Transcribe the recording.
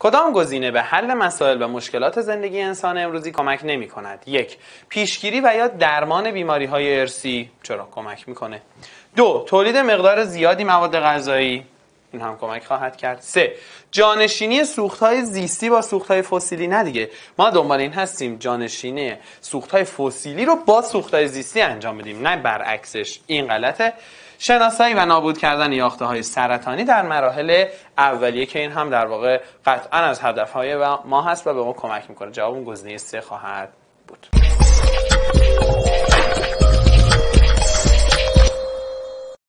کدام گزینه به حل مسائل و مشکلات زندگی انسان امروزی کمک نمی کند؟ یک پیشگیری و یا درمان بیماری های ارسی چرا کمک میکنه؟ دو تولید مقدار زیادی مواد غذایی این هم کمک خواهد کرد سه جانشینی سوخت های زیستی با سوخت های فسیلی نه دیگه ما دنبال این هستیم جانشینی سوخت های فسیلی رو با سوخت های زیستی انجام بدیم نه برعکسش این غلطه شناسایی و نابود کردن یاخته های سرطانی در مراحل اولیه که این هم در واقع قطعا از هدف های ما هست و به ما کمک میکنه جواب اون گزینه سه خواهد بود